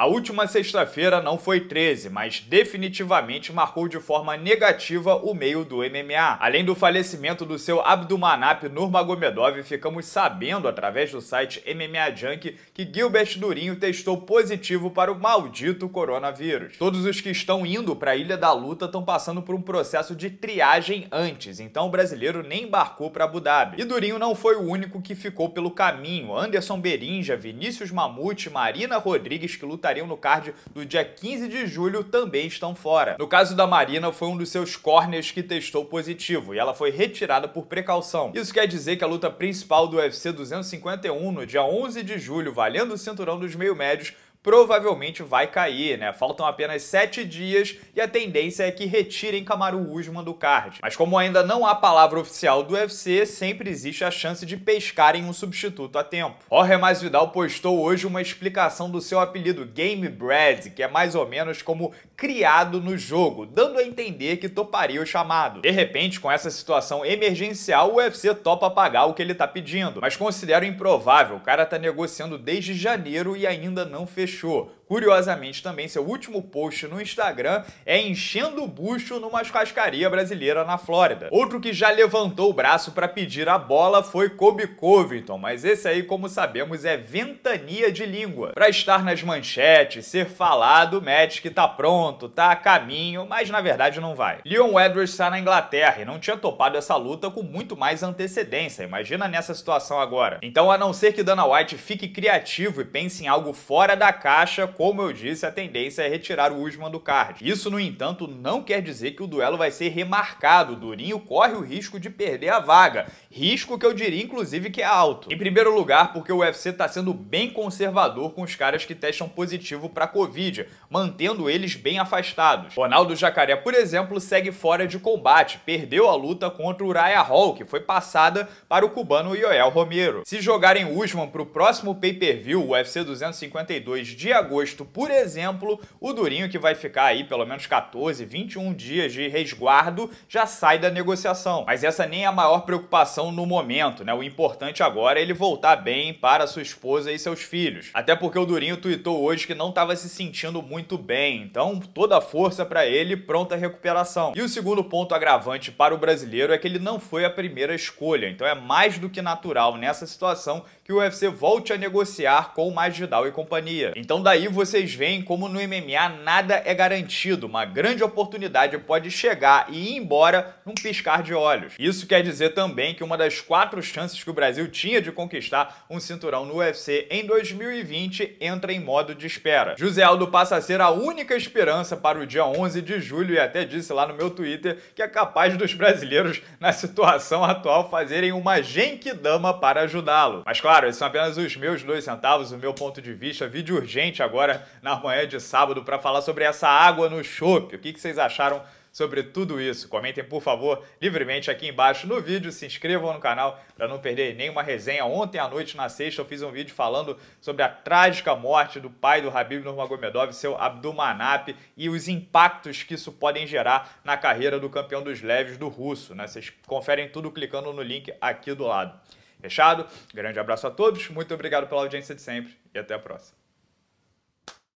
A última sexta-feira não foi 13, mas definitivamente marcou de forma negativa o meio do MMA. Além do falecimento do seu Abdumanap Nurmagomedov, ficamos sabendo através do site MMA Junk que Gilbert Durinho testou positivo para o maldito coronavírus. Todos os que estão indo para a Ilha da Luta estão passando por um processo de triagem antes, então o brasileiro nem embarcou para Abu Dhabi. E Durinho não foi o único que ficou pelo caminho. Anderson Berinja, Vinícius Mamute, Marina Rodrigues, que luta estariam no card do dia 15 de julho também estão fora. No caso da Marina, foi um dos seus corners que testou positivo e ela foi retirada por precaução. Isso quer dizer que a luta principal do UFC 251 no dia 11 de julho, valendo o cinturão dos meio-médios, provavelmente vai cair, né? Faltam apenas sete dias e a tendência é que retirem Kamaru Usman do card. Mas como ainda não há palavra oficial do UFC, sempre existe a chance de pescarem um substituto a tempo. Jorge Vidal postou hoje uma explicação do seu apelido Game Bread, que é mais ou menos como criado no jogo, dando a entender que toparia o chamado. De repente, com essa situação emergencial, o UFC topa pagar o que ele tá pedindo, mas considero improvável, o cara tá negociando desde janeiro e ainda não fechou fechou. Curiosamente, também seu último post no Instagram é enchendo o bucho numa churrascaria brasileira na Flórida. Outro que já levantou o braço para pedir a bola foi Kobe Covington, mas esse aí, como sabemos, é ventania de língua. Para estar nas manchetes, ser falado, o Magic tá pronto, tá a caminho, mas na verdade não vai. Leon Edwards está na Inglaterra e não tinha topado essa luta com muito mais antecedência, imagina nessa situação agora. Então, a não ser que Dana White fique criativo e pense em algo fora da caixa, como eu disse, a tendência é retirar o Usman do card. Isso, no entanto, não quer dizer que o duelo vai ser remarcado. Durinho corre o risco de perder a vaga. Risco que eu diria, inclusive, que é alto. Em primeiro lugar, porque o UFC está sendo bem conservador com os caras que testam positivo para Covid, mantendo eles bem afastados. Ronaldo Jacaré, por exemplo, segue fora de combate, perdeu a luta contra o Raya Hall, que foi passada para o cubano Yoel Romero. Se jogarem Usman para o próximo pay-per-view, o UFC 252 de agosto, por exemplo, o Durinho, que vai ficar aí pelo menos 14, 21 dias de resguardo, já sai da negociação. Mas essa nem é a maior preocupação no momento, né? O importante agora é ele voltar bem para sua esposa e seus filhos. Até porque o Durinho tuitou hoje que não estava se sentindo muito bem, então toda a força para ele, pronta recuperação. E o segundo ponto agravante para o brasileiro é que ele não foi a primeira escolha, então é mais do que natural nessa situação que o UFC volte a negociar com o Masvidal e companhia. Então daí você vocês veem, como no MMA nada é garantido, uma grande oportunidade pode chegar e ir embora num piscar de olhos. Isso quer dizer também que uma das quatro chances que o Brasil tinha de conquistar um cinturão no UFC em 2020 entra em modo de espera. José Aldo passa a ser a única esperança para o dia 11 de julho e até disse lá no meu Twitter que é capaz dos brasileiros na situação atual fazerem uma genkidama para ajudá-lo. Mas claro, esses são apenas os meus dois centavos, o meu ponto de vista, vídeo urgente agora agora na manhã de sábado para falar sobre essa água no chope. O que, que vocês acharam sobre tudo isso? Comentem, por favor, livremente aqui embaixo no vídeo, se inscrevam no canal para não perder nenhuma resenha. Ontem à noite, na sexta, eu fiz um vídeo falando sobre a trágica morte do pai do Habib Nurmagomedov, seu Abdulmanap, e os impactos que isso podem gerar na carreira do campeão dos leves do russo. Né? Vocês conferem tudo clicando no link aqui do lado. Fechado? Grande abraço a todos, muito obrigado pela audiência de sempre e até a próxima.